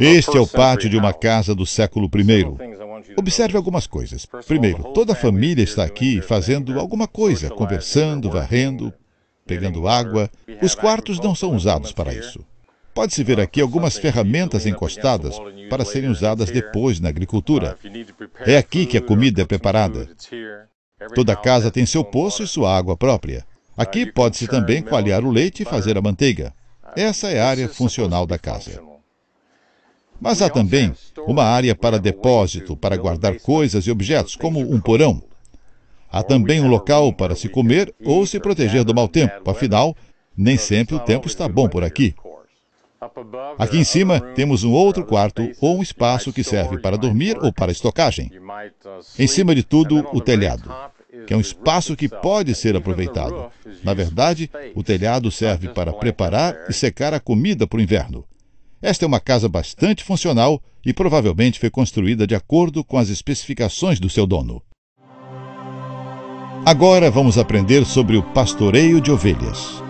Este é o pátio de uma casa do século I. Observe algumas coisas. Primeiro, toda a família está aqui fazendo alguma coisa, conversando, varrendo, pegando água. Os quartos não são usados para isso. Pode-se ver aqui algumas ferramentas encostadas para serem usadas depois na agricultura. Uh, é aqui que a comida é preparada. Toda casa tem seu poço e sua água própria. Uh, aqui pode-se também coalhar o leite e fazer a manteiga. Uh, Essa é a área funcional da casa. Mas há também uma área para depósito, para guardar coisas e objetos, como um porão. Há também um local para se comer ou se proteger do mau tempo, afinal, nem sempre o tempo está bom por aqui. Aqui em cima temos um outro quarto ou um espaço que serve para dormir ou para estocagem. Em cima de tudo, o telhado, que é um espaço que pode ser aproveitado. Na verdade, o telhado serve para preparar e secar a comida para o inverno. Esta é uma casa bastante funcional e provavelmente foi construída de acordo com as especificações do seu dono. Agora vamos aprender sobre o pastoreio de ovelhas.